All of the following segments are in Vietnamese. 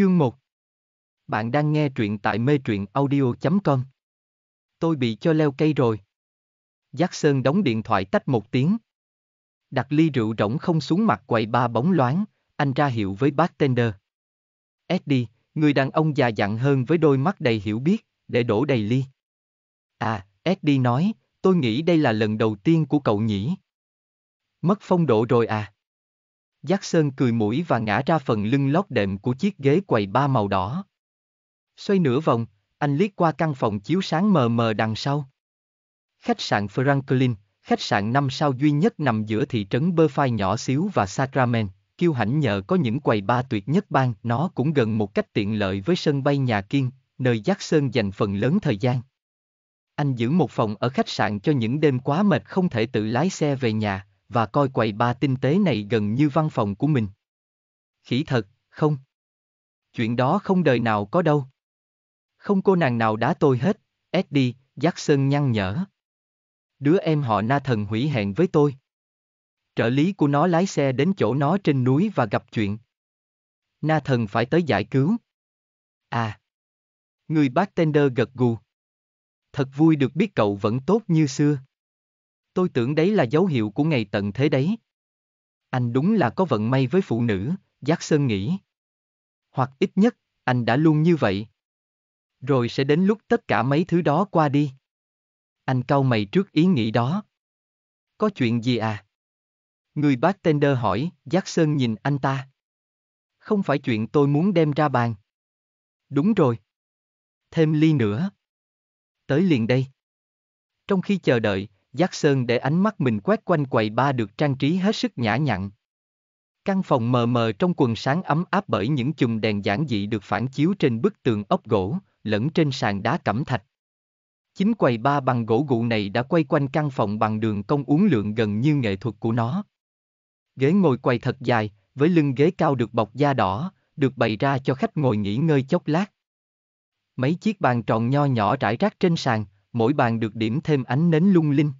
Chương 1 Bạn đang nghe truyện tại mê truyện audio.com Tôi bị cho leo cây rồi. Giác Sơn đóng điện thoại tách một tiếng. Đặt ly rượu rỗng không xuống mặt quầy ba bóng loáng, anh ra hiệu với bartender. Eddie, người đàn ông già dặn hơn với đôi mắt đầy hiểu biết, để đổ đầy ly. À, Eddie nói, tôi nghĩ đây là lần đầu tiên của cậu nhỉ. Mất phong độ rồi à. Jackson cười mũi và ngã ra phần lưng lót đệm của chiếc ghế quầy ba màu đỏ. Xoay nửa vòng, anh liếc qua căn phòng chiếu sáng mờ mờ đằng sau. Khách sạn Franklin, khách sạn năm sao duy nhất nằm giữa thị trấn Burfai nhỏ xíu và Sacramento, kiêu hãnh nhờ có những quầy ba tuyệt nhất bang, nó cũng gần một cách tiện lợi với sân bay nhà Kiên, nơi Jackson dành phần lớn thời gian. Anh giữ một phòng ở khách sạn cho những đêm quá mệt không thể tự lái xe về nhà, và coi quầy ba tinh tế này gần như văn phòng của mình. Khỉ thật, không. Chuyện đó không đời nào có đâu. Không cô nàng nào đá tôi hết, Eddie, Jackson nhăn nhở. Đứa em họ na thần hủy hẹn với tôi. Trợ lý của nó lái xe đến chỗ nó trên núi và gặp chuyện. Na thần phải tới giải cứu. À. Người bartender gật gù. Thật vui được biết cậu vẫn tốt như xưa tôi tưởng đấy là dấu hiệu của ngày tận thế đấy. Anh đúng là có vận may với phụ nữ, Giác Sơn nghĩ. Hoặc ít nhất, anh đã luôn như vậy. Rồi sẽ đến lúc tất cả mấy thứ đó qua đi. Anh cau mày trước ý nghĩ đó. Có chuyện gì à? Người bartender hỏi, Giác Sơn nhìn anh ta. Không phải chuyện tôi muốn đem ra bàn. Đúng rồi. Thêm ly nữa. Tới liền đây. Trong khi chờ đợi, Giác Sơn để ánh mắt mình quét quanh quầy ba được trang trí hết sức nhã nhặn. Căn phòng mờ mờ trong quần sáng ấm áp bởi những chùm đèn giản dị được phản chiếu trên bức tường ốc gỗ, lẫn trên sàn đá cẩm thạch. Chính quầy ba bằng gỗ gụ này đã quay quanh căn phòng bằng đường cong uốn lượn gần như nghệ thuật của nó. Ghế ngồi quầy thật dài, với lưng ghế cao được bọc da đỏ, được bày ra cho khách ngồi nghỉ ngơi chốc lát. Mấy chiếc bàn tròn nho nhỏ rải rác trên sàn, mỗi bàn được điểm thêm ánh nến lung linh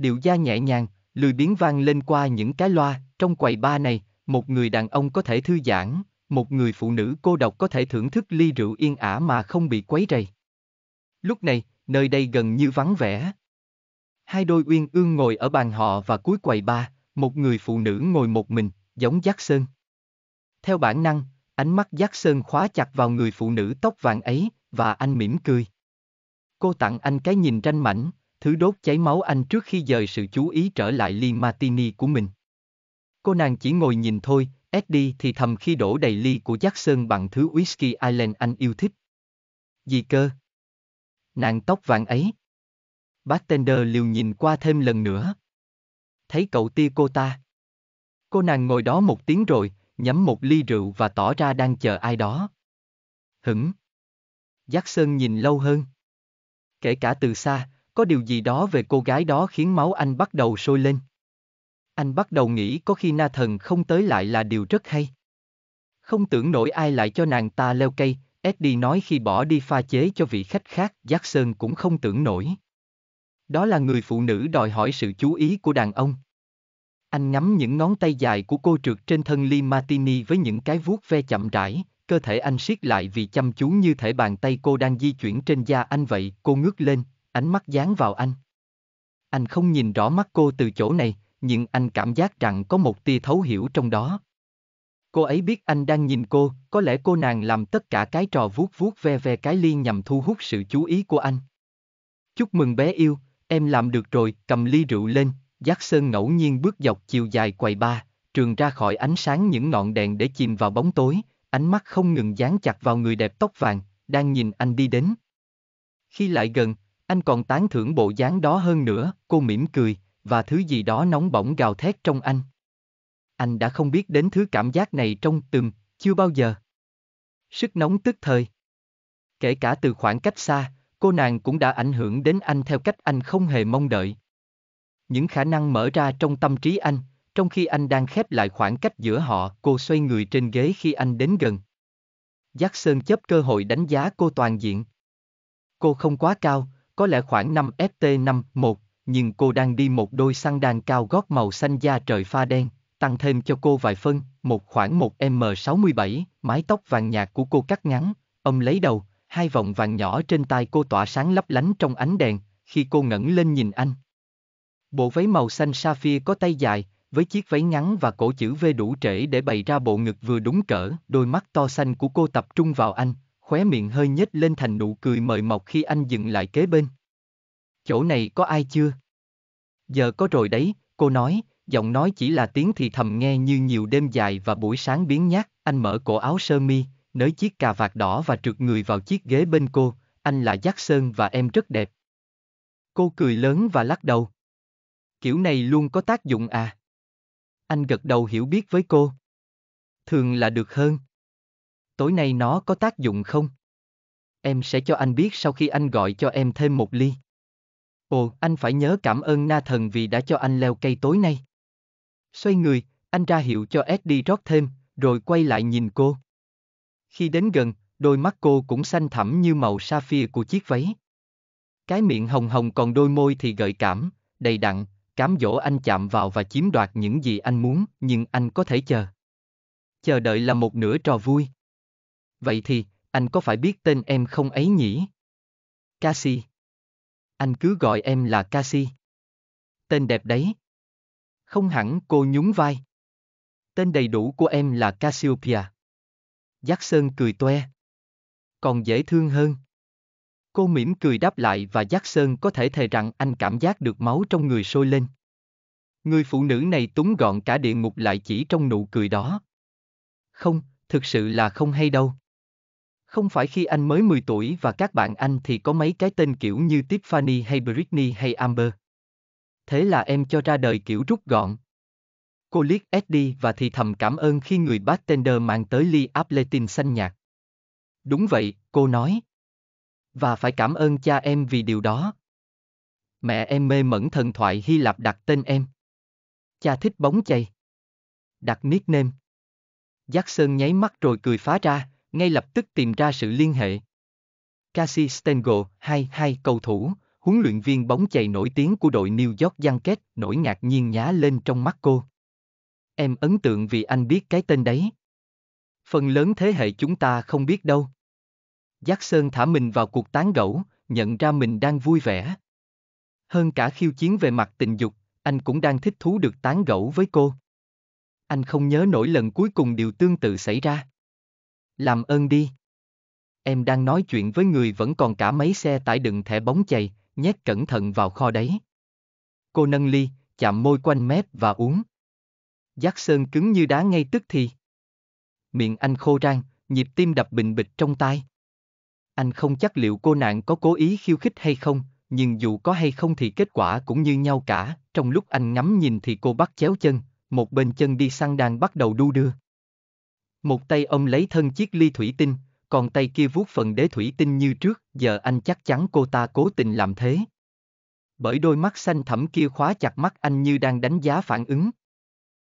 điệu da nhẹ nhàng, lười biến vang lên qua những cái loa, trong quầy ba này, một người đàn ông có thể thư giãn, một người phụ nữ cô độc có thể thưởng thức ly rượu yên ả mà không bị quấy rầy. Lúc này, nơi đây gần như vắng vẻ. Hai đôi uyên ương ngồi ở bàn họ và cuối quầy ba, một người phụ nữ ngồi một mình, giống Giác Sơn. Theo bản năng, ánh mắt Giác Sơn khóa chặt vào người phụ nữ tóc vàng ấy, và anh mỉm cười. Cô tặng anh cái nhìn tranh mảnh, thứ đốt cháy máu anh trước khi dời sự chú ý trở lại ly martini của mình. Cô nàng chỉ ngồi nhìn thôi, Eddie thì thầm khi đổ đầy ly của Jackson bằng thứ whisky Island anh yêu thích. Gì cơ? Nàng tóc vàng ấy. Bartender liều nhìn qua thêm lần nữa. Thấy cậu tia cô ta. Cô nàng ngồi đó một tiếng rồi, nhắm một ly rượu và tỏ ra đang chờ ai đó. Hửng. Jackson nhìn lâu hơn. Kể cả từ xa, có điều gì đó về cô gái đó khiến máu anh bắt đầu sôi lên. Anh bắt đầu nghĩ có khi na thần không tới lại là điều rất hay. Không tưởng nổi ai lại cho nàng ta leo cây, Eddie nói khi bỏ đi pha chế cho vị khách khác, Jackson cũng không tưởng nổi. Đó là người phụ nữ đòi hỏi sự chú ý của đàn ông. Anh ngắm những ngón tay dài của cô trượt trên thân Lee Martini với những cái vuốt ve chậm rãi, cơ thể anh siết lại vì chăm chú như thể bàn tay cô đang di chuyển trên da anh vậy, cô ngước lên, ánh mắt dán vào anh. Anh không nhìn rõ mắt cô từ chỗ này, nhưng anh cảm giác rằng có một tia thấu hiểu trong đó. Cô ấy biết anh đang nhìn cô, có lẽ cô nàng làm tất cả cái trò vuốt vuốt ve ve cái ly nhằm thu hút sự chú ý của anh. Chúc mừng bé yêu, em làm được rồi, cầm ly rượu lên, Giác Sơn ngẫu nhiên bước dọc chiều dài quầy ba, trường ra khỏi ánh sáng những ngọn đèn để chìm vào bóng tối, ánh mắt không ngừng dán chặt vào người đẹp tóc vàng, đang nhìn anh đi đến. Khi lại gần, anh còn tán thưởng bộ dáng đó hơn nữa, cô mỉm cười, và thứ gì đó nóng bỏng gào thét trong anh. Anh đã không biết đến thứ cảm giác này trong từng, chưa bao giờ. Sức nóng tức thời. Kể cả từ khoảng cách xa, cô nàng cũng đã ảnh hưởng đến anh theo cách anh không hề mong đợi. Những khả năng mở ra trong tâm trí anh, trong khi anh đang khép lại khoảng cách giữa họ, cô xoay người trên ghế khi anh đến gần. Giác sơn chấp cơ hội đánh giá cô toàn diện. Cô không quá cao, có lẽ khoảng 5 FT51, nhưng cô đang đi một đôi xăng đan cao gót màu xanh da trời pha đen, tăng thêm cho cô vài phân, một khoảng 1M67, mái tóc vàng nhạt của cô cắt ngắn, ông lấy đầu, hai vòng vàng nhỏ trên tai cô tỏa sáng lấp lánh trong ánh đèn, khi cô ngẩng lên nhìn anh. Bộ váy màu xanh sapphire có tay dài, với chiếc váy ngắn và cổ chữ V đủ trễ để bày ra bộ ngực vừa đúng cỡ, đôi mắt to xanh của cô tập trung vào anh, khóe miệng hơi nhếch lên thành nụ cười mời mọc khi anh dừng lại kế bên. Chỗ này có ai chưa? Giờ có rồi đấy, cô nói, giọng nói chỉ là tiếng thì thầm nghe như nhiều đêm dài và buổi sáng biến nhát, anh mở cổ áo sơ mi, nới chiếc cà vạt đỏ và trượt người vào chiếc ghế bên cô, anh là Giác Sơn và em rất đẹp. Cô cười lớn và lắc đầu. Kiểu này luôn có tác dụng à? Anh gật đầu hiểu biết với cô. Thường là được hơn tối nay nó có tác dụng không? Em sẽ cho anh biết sau khi anh gọi cho em thêm một ly. Ồ, anh phải nhớ cảm ơn na thần vì đã cho anh leo cây tối nay. Xoay người, anh ra hiệu cho Eddie rót thêm, rồi quay lại nhìn cô. Khi đến gần, đôi mắt cô cũng xanh thẳm như màu sapphire của chiếc váy. Cái miệng hồng hồng còn đôi môi thì gợi cảm, đầy đặn, cám dỗ anh chạm vào và chiếm đoạt những gì anh muốn, nhưng anh có thể chờ. Chờ đợi là một nửa trò vui. Vậy thì, anh có phải biết tên em không ấy nhỉ? Cassie. Anh cứ gọi em là Cassie. Tên đẹp đấy. Không hẳn cô nhún vai. Tên đầy đủ của em là Cassiopeia. sơn cười toe. Còn dễ thương hơn. Cô mỉm cười đáp lại và sơn có thể thề rằng anh cảm giác được máu trong người sôi lên. Người phụ nữ này túng gọn cả địa ngục lại chỉ trong nụ cười đó. Không, thực sự là không hay đâu. Không phải khi anh mới 10 tuổi và các bạn anh thì có mấy cái tên kiểu như Tiffany hay Britney hay Amber. Thế là em cho ra đời kiểu rút gọn. Cô liếc Eddie và thì thầm cảm ơn khi người bartender mang tới ly Apletin xanh nhạt. Đúng vậy, cô nói. Và phải cảm ơn cha em vì điều đó. Mẹ em mê mẩn thần thoại Hy Lạp đặt tên em. Cha thích bóng chày. Đặt nickname. Jackson nháy mắt rồi cười phá ra, ngay lập tức tìm ra sự liên hệ. Cassie Stengel, 22 cầu thủ, huấn luyện viên bóng chày nổi tiếng của đội New York Yankees, nổi ngạc nhiên nhá lên trong mắt cô. Em ấn tượng vì anh biết cái tên đấy. Phần lớn thế hệ chúng ta không biết đâu. sơn thả mình vào cuộc tán gẫu, nhận ra mình đang vui vẻ. Hơn cả khiêu chiến về mặt tình dục, anh cũng đang thích thú được tán gẫu với cô. Anh không nhớ nổi lần cuối cùng điều tương tự xảy ra. Làm ơn đi. Em đang nói chuyện với người vẫn còn cả mấy xe tải đựng thẻ bóng chày, nhét cẩn thận vào kho đấy. Cô nâng ly, chạm môi quanh mép và uống. Giác sơn cứng như đá ngay tức thì. Miệng anh khô rang, nhịp tim đập bình bịch trong tai. Anh không chắc liệu cô nạn có cố ý khiêu khích hay không, nhưng dù có hay không thì kết quả cũng như nhau cả. Trong lúc anh ngắm nhìn thì cô bắt chéo chân, một bên chân đi săn đang bắt đầu đu đưa. Một tay ông lấy thân chiếc ly thủy tinh, còn tay kia vuốt phần đế thủy tinh như trước, giờ anh chắc chắn cô ta cố tình làm thế. Bởi đôi mắt xanh thẳm kia khóa chặt mắt anh như đang đánh giá phản ứng.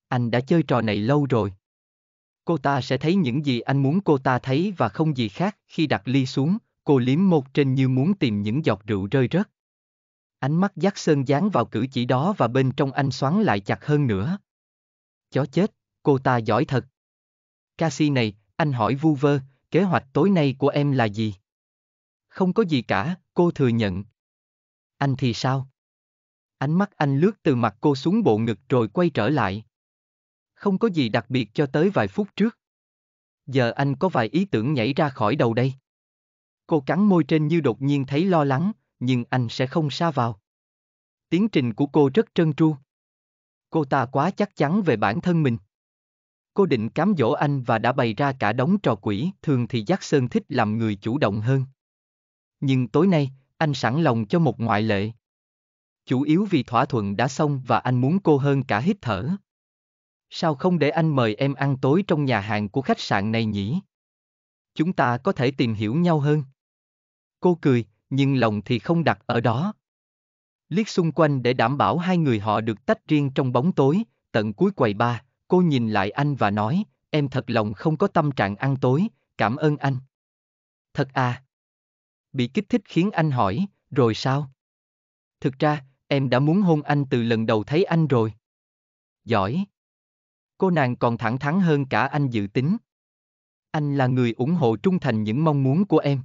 Anh đã chơi trò này lâu rồi. Cô ta sẽ thấy những gì anh muốn cô ta thấy và không gì khác khi đặt ly xuống, cô liếm một trên như muốn tìm những giọt rượu rơi rớt. Ánh mắt giác sơn dán vào cử chỉ đó và bên trong anh xoắn lại chặt hơn nữa. Chó chết, cô ta giỏi thật, ca này, anh hỏi vu vơ, kế hoạch tối nay của em là gì? Không có gì cả, cô thừa nhận. Anh thì sao? Ánh mắt anh lướt từ mặt cô xuống bộ ngực rồi quay trở lại. Không có gì đặc biệt cho tới vài phút trước. Giờ anh có vài ý tưởng nhảy ra khỏi đầu đây. Cô cắn môi trên như đột nhiên thấy lo lắng, nhưng anh sẽ không xa vào. Tiến trình của cô rất trân tru. Cô ta quá chắc chắn về bản thân mình. Cô định cám dỗ anh và đã bày ra cả đống trò quỷ, thường thì Giác Sơn thích làm người chủ động hơn. Nhưng tối nay, anh sẵn lòng cho một ngoại lệ. Chủ yếu vì thỏa thuận đã xong và anh muốn cô hơn cả hít thở. Sao không để anh mời em ăn tối trong nhà hàng của khách sạn này nhỉ? Chúng ta có thể tìm hiểu nhau hơn. Cô cười, nhưng lòng thì không đặt ở đó. Liếc xung quanh để đảm bảo hai người họ được tách riêng trong bóng tối, tận cuối quầy bar cô nhìn lại anh và nói, em thật lòng không có tâm trạng ăn tối, cảm ơn anh. Thật à? Bị kích thích khiến anh hỏi, rồi sao? Thực ra, em đã muốn hôn anh từ lần đầu thấy anh rồi. Giỏi. Cô nàng còn thẳng thắn hơn cả anh dự tính. Anh là người ủng hộ trung thành những mong muốn của em.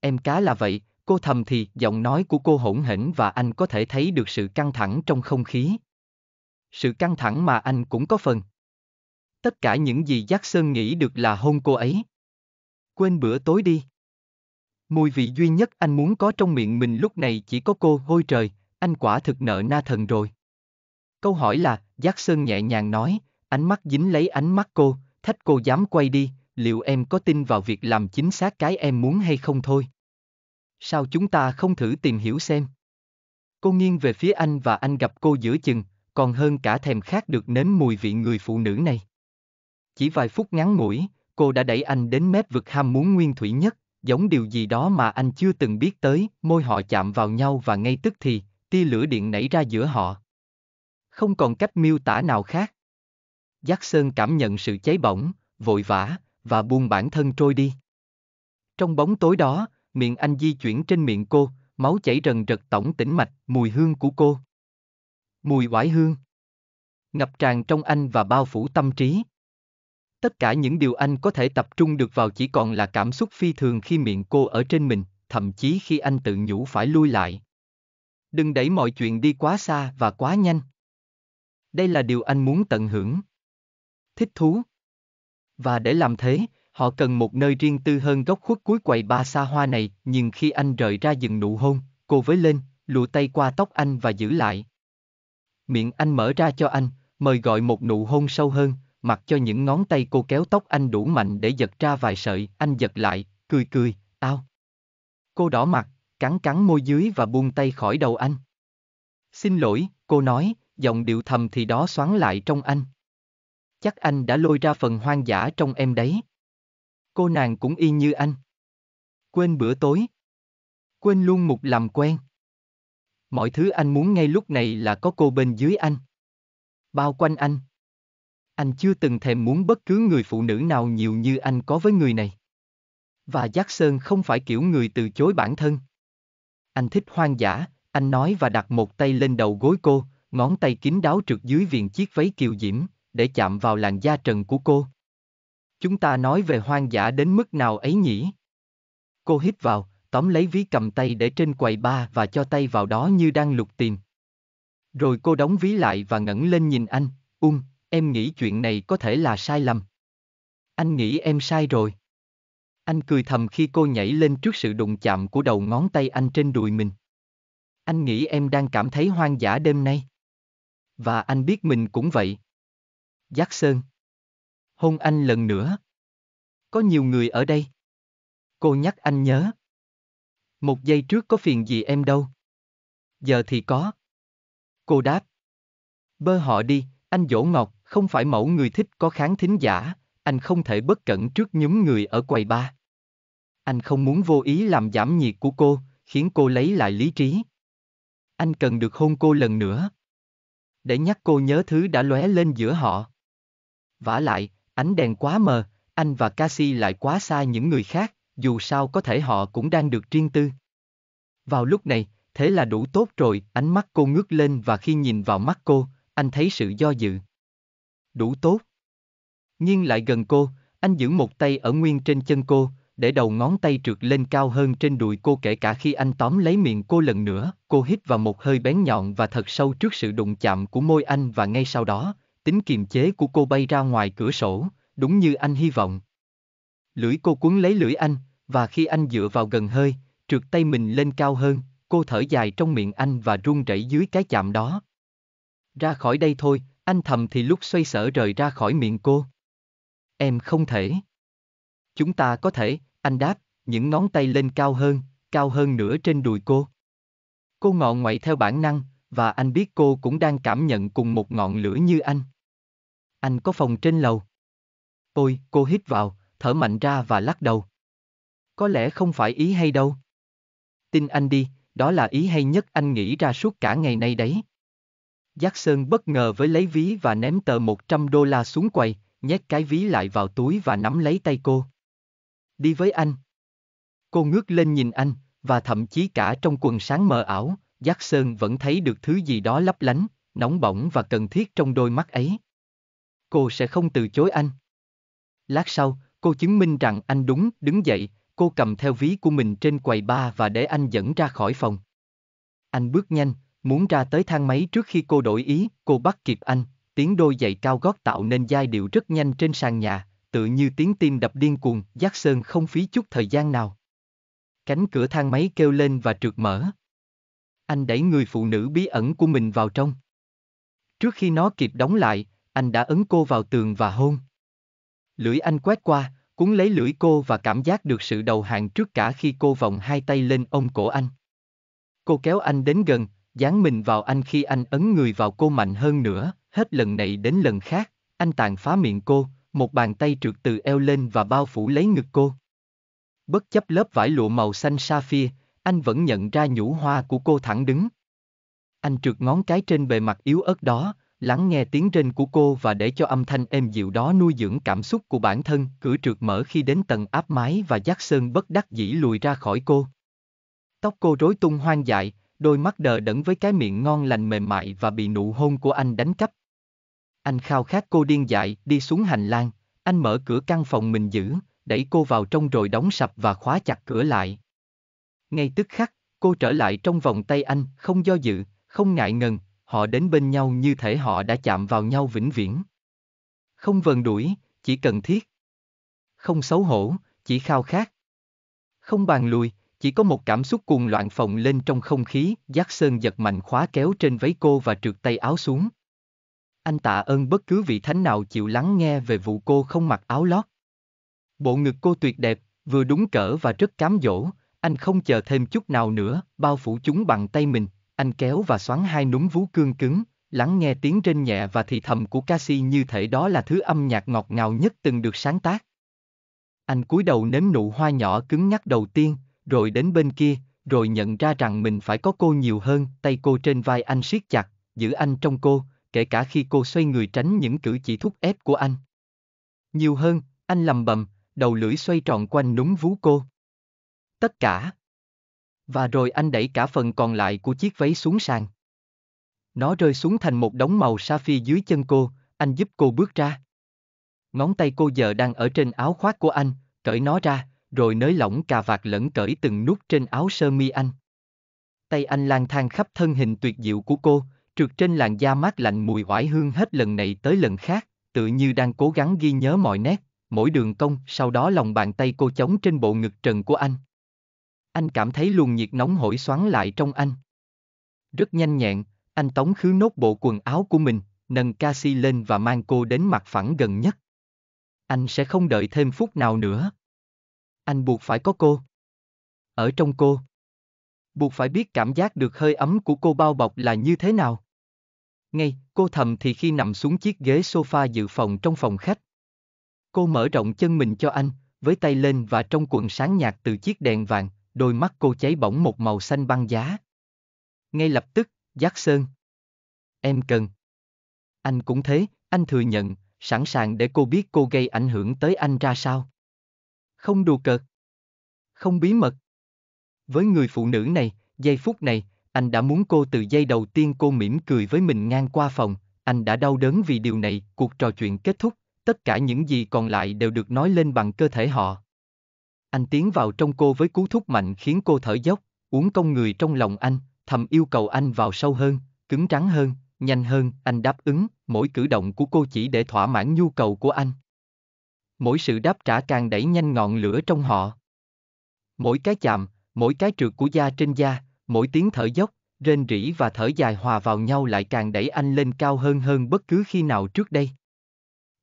Em cá là vậy, cô thầm thì giọng nói của cô hỗn hỉnh và anh có thể thấy được sự căng thẳng trong không khí sự căng thẳng mà anh cũng có phần. Tất cả những gì Jackson nghĩ được là hôn cô ấy. Quên bữa tối đi. Mùi vị duy nhất anh muốn có trong miệng mình lúc này chỉ có cô, ôi trời, anh quả thực nợ na thần rồi. Câu hỏi là, Jackson nhẹ nhàng nói, ánh mắt dính lấy ánh mắt cô, thách cô dám quay đi, liệu em có tin vào việc làm chính xác cái em muốn hay không thôi? Sao chúng ta không thử tìm hiểu xem? Cô nghiêng về phía anh và anh gặp cô giữa chừng, còn hơn cả thèm khát được nếm mùi vị người phụ nữ này. Chỉ vài phút ngắn ngủi, cô đã đẩy anh đến mép vực ham muốn nguyên thủy nhất, giống điều gì đó mà anh chưa từng biết tới, môi họ chạm vào nhau và ngay tức thì, tia lửa điện nảy ra giữa họ. Không còn cách miêu tả nào khác. Giác sơn cảm nhận sự cháy bỏng, vội vã, và buông bản thân trôi đi. Trong bóng tối đó, miệng anh di chuyển trên miệng cô, máu chảy rần rật tổng tĩnh mạch, mùi hương của cô. Mùi oải hương. Ngập tràn trong anh và bao phủ tâm trí. Tất cả những điều anh có thể tập trung được vào chỉ còn là cảm xúc phi thường khi miệng cô ở trên mình, thậm chí khi anh tự nhủ phải lui lại. Đừng đẩy mọi chuyện đi quá xa và quá nhanh. Đây là điều anh muốn tận hưởng. Thích thú. Và để làm thế, họ cần một nơi riêng tư hơn góc khuất cuối quầy ba xa hoa này, nhưng khi anh rời ra dừng nụ hôn, cô với lên, lùa tay qua tóc anh và giữ lại, miệng anh mở ra cho anh, mời gọi một nụ hôn sâu hơn, mặc cho những ngón tay cô kéo tóc anh đủ mạnh để giật ra vài sợi, anh giật lại, cười cười, tao Cô đỏ mặt, cắn cắn môi dưới và buông tay khỏi đầu anh. Xin lỗi, cô nói, giọng điệu thầm thì đó xoắn lại trong anh. Chắc anh đã lôi ra phần hoang dã trong em đấy. Cô nàng cũng y như anh. Quên bữa tối. Quên luôn mục làm quen. Mọi thứ anh muốn ngay lúc này là có cô bên dưới anh. Bao quanh anh. Anh chưa từng thèm muốn bất cứ người phụ nữ nào nhiều như anh có với người này. Và giác sơn không phải kiểu người từ chối bản thân. Anh thích hoang dã, anh nói và đặt một tay lên đầu gối cô, ngón tay kín đáo trượt dưới viền chiếc váy kiều diễm, để chạm vào làn da trần của cô. Chúng ta nói về hoang dã đến mức nào ấy nhỉ? Cô hít vào, tóm lấy ví cầm tay để trên quầy ba và cho tay vào đó như đang lục tìm. Rồi cô đóng ví lại và ngẩng lên nhìn anh, ung, em nghĩ chuyện này có thể là sai lầm. Anh nghĩ em sai rồi. Anh cười thầm khi cô nhảy lên trước sự đụng chạm của đầu ngón tay anh trên đùi mình. Anh nghĩ em đang cảm thấy hoang dã đêm nay. Và anh biết mình cũng vậy. Giác Sơn. Hôn anh lần nữa. Có nhiều người ở đây. Cô nhắc anh nhớ. Một giây trước có phiền gì em đâu. Giờ thì có. Cô đáp. Bơ họ đi, anh dỗ ngọt, không phải mẫu người thích có kháng thính giả, anh không thể bất cẩn trước nhóm người ở quầy ba. Anh không muốn vô ý làm giảm nhiệt của cô, khiến cô lấy lại lý trí. Anh cần được hôn cô lần nữa. Để nhắc cô nhớ thứ đã lóe lên giữa họ. Vả lại, ánh đèn quá mờ, anh và Cassie lại quá xa những người khác, dù sao có thể họ cũng đang được riêng tư. Vào lúc này, thế là đủ tốt rồi, ánh mắt cô ngước lên và khi nhìn vào mắt cô, anh thấy sự do dự. Đủ tốt. Nhưng lại gần cô, anh giữ một tay ở nguyên trên chân cô, để đầu ngón tay trượt lên cao hơn trên đùi cô kể cả khi anh tóm lấy miệng cô lần nữa, cô hít vào một hơi bén nhọn và thật sâu trước sự đụng chạm của môi anh và ngay sau đó, tính kiềm chế của cô bay ra ngoài cửa sổ, đúng như anh hy vọng. Lưỡi cô cuốn lấy lưỡi anh, và khi anh dựa vào gần hơi, trượt tay mình lên cao hơn, cô thở dài trong miệng anh và run rẩy dưới cái chạm đó. Ra khỏi đây thôi, anh thầm thì lúc xoay sở rời ra khỏi miệng cô. Em không thể. Chúng ta có thể, anh đáp, những ngón tay lên cao hơn, cao hơn nữa trên đùi cô. Cô ngọ ngoại theo bản năng, và anh biết cô cũng đang cảm nhận cùng một ngọn lửa như anh. Anh có phòng trên lầu. Ôi, cô hít vào, thở mạnh ra và lắc đầu có lẽ không phải ý hay đâu. Tin anh đi, đó là ý hay nhất anh nghĩ ra suốt cả ngày nay đấy. Jackson bất ngờ với lấy ví và ném tờ 100 đô la xuống quầy, nhét cái ví lại vào túi và nắm lấy tay cô. Đi với anh. Cô ngước lên nhìn anh, và thậm chí cả trong quần sáng mờ ảo, Jackson vẫn thấy được thứ gì đó lấp lánh, nóng bỏng và cần thiết trong đôi mắt ấy. Cô sẽ không từ chối anh. Lát sau, cô chứng minh rằng anh đúng, đứng dậy, cô cầm theo ví của mình trên quầy bar và để anh dẫn ra khỏi phòng. Anh bước nhanh, muốn ra tới thang máy trước khi cô đổi ý, cô bắt kịp anh, tiếng đôi giày cao gót tạo nên giai điệu rất nhanh trên sàn nhà, tự như tiếng tim đập điên cuồng, giác sơn không phí chút thời gian nào. Cánh cửa thang máy kêu lên và trượt mở. Anh đẩy người phụ nữ bí ẩn của mình vào trong. Trước khi nó kịp đóng lại, anh đã ấn cô vào tường và hôn. Lưỡi anh quét qua, cuốn lấy lưỡi cô và cảm giác được sự đầu hàng trước cả khi cô vòng hai tay lên ông cổ anh. Cô kéo anh đến gần, dán mình vào anh khi anh ấn người vào cô mạnh hơn nữa, hết lần này đến lần khác, anh tàn phá miệng cô, một bàn tay trượt từ eo lên và bao phủ lấy ngực cô. Bất chấp lớp vải lụa màu xanh sapphire, anh vẫn nhận ra nhũ hoa của cô thẳng đứng. Anh trượt ngón cái trên bề mặt yếu ớt đó, lắng nghe tiếng rên của cô và để cho âm thanh êm dịu đó nuôi dưỡng cảm xúc của bản thân, cửa trượt mở khi đến tầng áp mái và giác sơn bất đắc dĩ lùi ra khỏi cô. Tóc cô rối tung hoang dại, đôi mắt đờ đẫn với cái miệng ngon lành mềm mại và bị nụ hôn của anh đánh cắp. Anh khao khát cô điên dại, đi xuống hành lang, anh mở cửa căn phòng mình giữ, đẩy cô vào trong rồi đóng sập và khóa chặt cửa lại. Ngay tức khắc, cô trở lại trong vòng tay anh, không do dự, không ngại ngần, họ đến bên nhau như thể họ đã chạm vào nhau vĩnh viễn. Không vần đuổi, chỉ cần thiết. Không xấu hổ, chỉ khao khát. Không bàn lùi, chỉ có một cảm xúc cuồng loạn phồng lên trong không khí, giác sơn giật mạnh khóa kéo trên váy cô và trượt tay áo xuống. Anh tạ ơn bất cứ vị thánh nào chịu lắng nghe về vụ cô không mặc áo lót. Bộ ngực cô tuyệt đẹp, vừa đúng cỡ và rất cám dỗ, anh không chờ thêm chút nào nữa, bao phủ chúng bằng tay mình, anh kéo và xoắn hai núm vú cương cứng, lắng nghe tiếng trên nhẹ và thì thầm của Cassie như thể đó là thứ âm nhạc ngọt ngào nhất từng được sáng tác. Anh cúi đầu nếm nụ hoa nhỏ cứng nhắc đầu tiên, rồi đến bên kia, rồi nhận ra rằng mình phải có cô nhiều hơn, tay cô trên vai anh siết chặt, giữ anh trong cô, kể cả khi cô xoay người tránh những cử chỉ thúc ép của anh. Nhiều hơn, anh lầm bầm, đầu lưỡi xoay tròn quanh núm vú cô. Tất cả, và rồi anh đẩy cả phần còn lại của chiếc váy xuống sàn. Nó rơi xuống thành một đống màu sa phi dưới chân cô, anh giúp cô bước ra. Ngón tay cô giờ đang ở trên áo khoác của anh, cởi nó ra, rồi nới lỏng cà vạt lẫn cởi từng nút trên áo sơ mi anh. Tay anh lang thang khắp thân hình tuyệt diệu của cô, trượt trên làn da mát lạnh mùi oải hương hết lần này tới lần khác, tự như đang cố gắng ghi nhớ mọi nét, mỗi đường cong, sau đó lòng bàn tay cô chống trên bộ ngực trần của anh anh cảm thấy luồng nhiệt nóng hổi xoắn lại trong anh. Rất nhanh nhẹn, anh tống khứ nốt bộ quần áo của mình, nâng Cassie lên và mang cô đến mặt phẳng gần nhất. Anh sẽ không đợi thêm phút nào nữa. Anh buộc phải có cô. Ở trong cô. Buộc phải biết cảm giác được hơi ấm của cô bao bọc là như thế nào. Ngay, cô thầm thì khi nằm xuống chiếc ghế sofa dự phòng trong phòng khách. Cô mở rộng chân mình cho anh, với tay lên và trong quần sáng nhạt từ chiếc đèn vàng, đôi mắt cô cháy bỏng một màu xanh băng giá. Ngay lập tức, Giác Sơn. Em cần. Anh cũng thế, anh thừa nhận, sẵn sàng để cô biết cô gây ảnh hưởng tới anh ra sao. Không đùa cợt. Không bí mật. Với người phụ nữ này, giây phút này, anh đã muốn cô từ giây đầu tiên cô mỉm cười với mình ngang qua phòng, anh đã đau đớn vì điều này, cuộc trò chuyện kết thúc, tất cả những gì còn lại đều được nói lên bằng cơ thể họ. Anh tiến vào trong cô với cú thúc mạnh khiến cô thở dốc, uống công người trong lòng anh, thầm yêu cầu anh vào sâu hơn, cứng rắn hơn, nhanh hơn, anh đáp ứng, mỗi cử động của cô chỉ để thỏa mãn nhu cầu của anh. Mỗi sự đáp trả càng đẩy nhanh ngọn lửa trong họ. Mỗi cái chạm, mỗi cái trượt của da trên da, mỗi tiếng thở dốc, rên rỉ và thở dài hòa vào nhau lại càng đẩy anh lên cao hơn hơn bất cứ khi nào trước đây.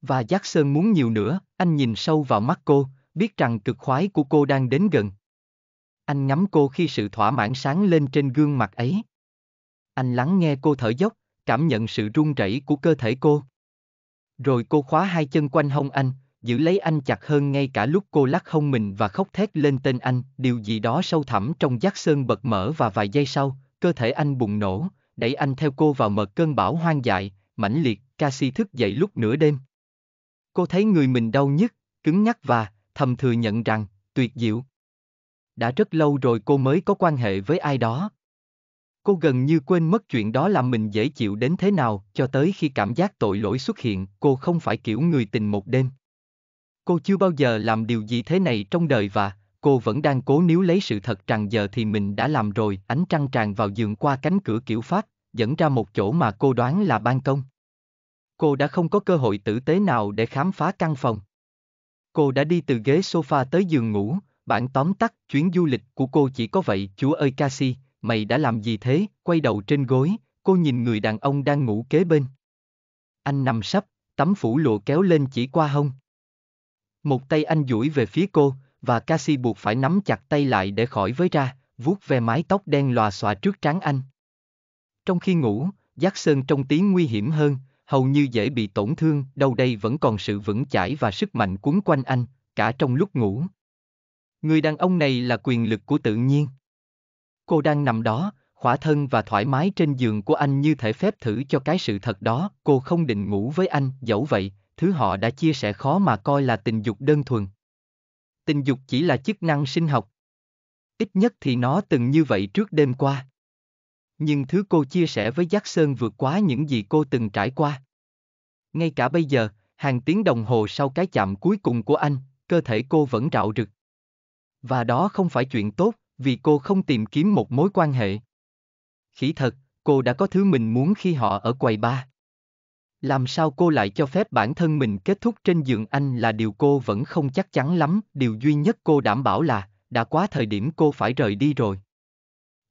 Và giác sơn muốn nhiều nữa, anh nhìn sâu vào mắt cô, biết rằng cực khoái của cô đang đến gần. Anh ngắm cô khi sự thỏa mãn sáng lên trên gương mặt ấy. Anh lắng nghe cô thở dốc, cảm nhận sự run rẩy của cơ thể cô. Rồi cô khóa hai chân quanh hông anh, giữ lấy anh chặt hơn ngay cả lúc cô lắc hông mình và khóc thét lên tên anh, điều gì đó sâu thẳm trong giác sơn bật mở và vài giây sau, cơ thể anh bùng nổ, đẩy anh theo cô vào một cơn bão hoang dại, mãnh liệt, ca si thức dậy lúc nửa đêm. Cô thấy người mình đau nhức, cứng nhắc và, thầm thừa nhận rằng, tuyệt diệu. Đã rất lâu rồi cô mới có quan hệ với ai đó. Cô gần như quên mất chuyện đó làm mình dễ chịu đến thế nào, cho tới khi cảm giác tội lỗi xuất hiện, cô không phải kiểu người tình một đêm. Cô chưa bao giờ làm điều gì thế này trong đời và, cô vẫn đang cố níu lấy sự thật rằng giờ thì mình đã làm rồi, ánh trăng tràn vào giường qua cánh cửa kiểu phát, dẫn ra một chỗ mà cô đoán là ban công. Cô đã không có cơ hội tử tế nào để khám phá căn phòng. Cô đã đi từ ghế sofa tới giường ngủ, bản tóm tắt chuyến du lịch của cô chỉ có vậy. Chúa ơi Cassie, mày đã làm gì thế? Quay đầu trên gối, cô nhìn người đàn ông đang ngủ kế bên. Anh nằm sấp, tấm phủ lụa kéo lên chỉ qua hông. Một tay anh duỗi về phía cô, và Cassie buộc phải nắm chặt tay lại để khỏi với ra, vuốt ve mái tóc đen lòa xòa trước trán anh. Trong khi ngủ, sơn trông tiếng nguy hiểm hơn, hầu như dễ bị tổn thương, đâu đây vẫn còn sự vững chãi và sức mạnh cuốn quanh anh, cả trong lúc ngủ. Người đàn ông này là quyền lực của tự nhiên. Cô đang nằm đó, khỏa thân và thoải mái trên giường của anh như thể phép thử cho cái sự thật đó, cô không định ngủ với anh, dẫu vậy, thứ họ đã chia sẻ khó mà coi là tình dục đơn thuần. Tình dục chỉ là chức năng sinh học. Ít nhất thì nó từng như vậy trước đêm qua. Nhưng thứ cô chia sẻ với Jackson vượt quá những gì cô từng trải qua. Ngay cả bây giờ, hàng tiếng đồng hồ sau cái chạm cuối cùng của anh, cơ thể cô vẫn rạo rực. Và đó không phải chuyện tốt, vì cô không tìm kiếm một mối quan hệ. Khỉ thật, cô đã có thứ mình muốn khi họ ở quầy ba. Làm sao cô lại cho phép bản thân mình kết thúc trên giường anh là điều cô vẫn không chắc chắn lắm, điều duy nhất cô đảm bảo là, đã quá thời điểm cô phải rời đi rồi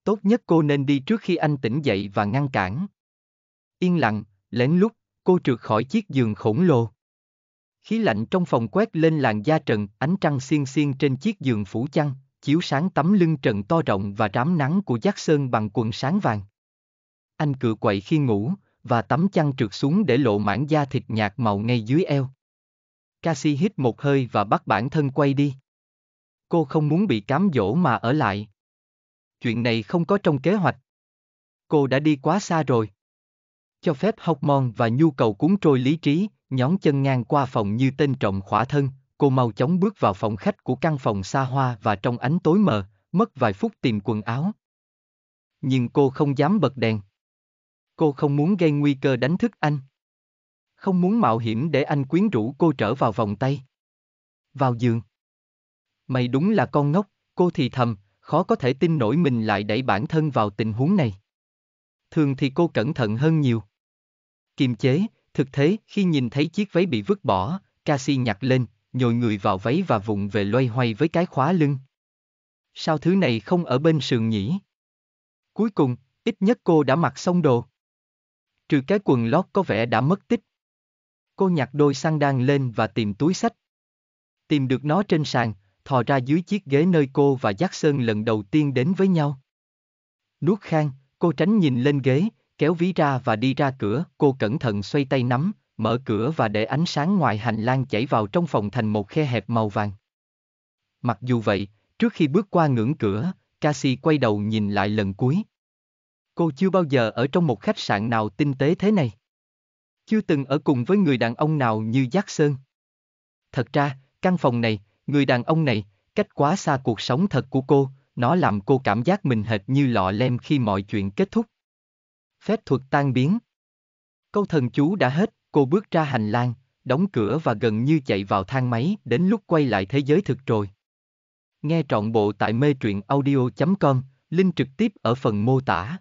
tốt nhất cô nên đi trước khi anh tỉnh dậy và ngăn cản. Yên lặng, lén lút, cô trượt khỏi chiếc giường khổng lồ. Khí lạnh trong phòng quét lên làn da trần, ánh trăng xiên xiên trên chiếc giường phủ chăn, chiếu sáng tấm lưng trần to rộng và rám nắng của giác sơn bằng quần sáng vàng. Anh cựa quậy khi ngủ, và tấm chăn trượt xuống để lộ mảng da thịt nhạt màu ngay dưới eo. Cassie hít một hơi và bắt bản thân quay đi. Cô không muốn bị cám dỗ mà ở lại chuyện này không có trong kế hoạch. Cô đã đi quá xa rồi. Cho phép học mòn và nhu cầu cuốn trôi lý trí, nhón chân ngang qua phòng như tên trọng khỏa thân, cô mau chóng bước vào phòng khách của căn phòng xa hoa và trong ánh tối mờ, mất vài phút tìm quần áo. Nhưng cô không dám bật đèn. Cô không muốn gây nguy cơ đánh thức anh. Không muốn mạo hiểm để anh quyến rũ cô trở vào vòng tay. Vào giường. Mày đúng là con ngốc, cô thì thầm, khó có thể tin nổi mình lại đẩy bản thân vào tình huống này. Thường thì cô cẩn thận hơn nhiều. Kiềm chế, thực thế, khi nhìn thấy chiếc váy bị vứt bỏ, Cassie nhặt lên, nhồi người vào váy và vụng về loay hoay với cái khóa lưng. Sao thứ này không ở bên sườn nhỉ? Cuối cùng, ít nhất cô đã mặc xong đồ. Trừ cái quần lót có vẻ đã mất tích. Cô nhặt đôi xăng đan lên và tìm túi sách. Tìm được nó trên sàn, thò ra dưới chiếc ghế nơi cô và Jackson lần đầu tiên đến với nhau. Nuốt khang, cô tránh nhìn lên ghế, kéo ví ra và đi ra cửa, cô cẩn thận xoay tay nắm, mở cửa và để ánh sáng ngoài hành lang chảy vào trong phòng thành một khe hẹp màu vàng. Mặc dù vậy, trước khi bước qua ngưỡng cửa, Cassie quay đầu nhìn lại lần cuối. Cô chưa bao giờ ở trong một khách sạn nào tinh tế thế này. Chưa từng ở cùng với người đàn ông nào như Jackson. Thật ra, căn phòng này, Người đàn ông này, cách quá xa cuộc sống thật của cô, nó làm cô cảm giác mình hệt như lọ lem khi mọi chuyện kết thúc. Phép thuật tan biến. Câu thần chú đã hết, cô bước ra hành lang, đóng cửa và gần như chạy vào thang máy đến lúc quay lại thế giới thực rồi. Nghe trọn bộ tại mê truyện audio.com, link trực tiếp ở phần mô tả.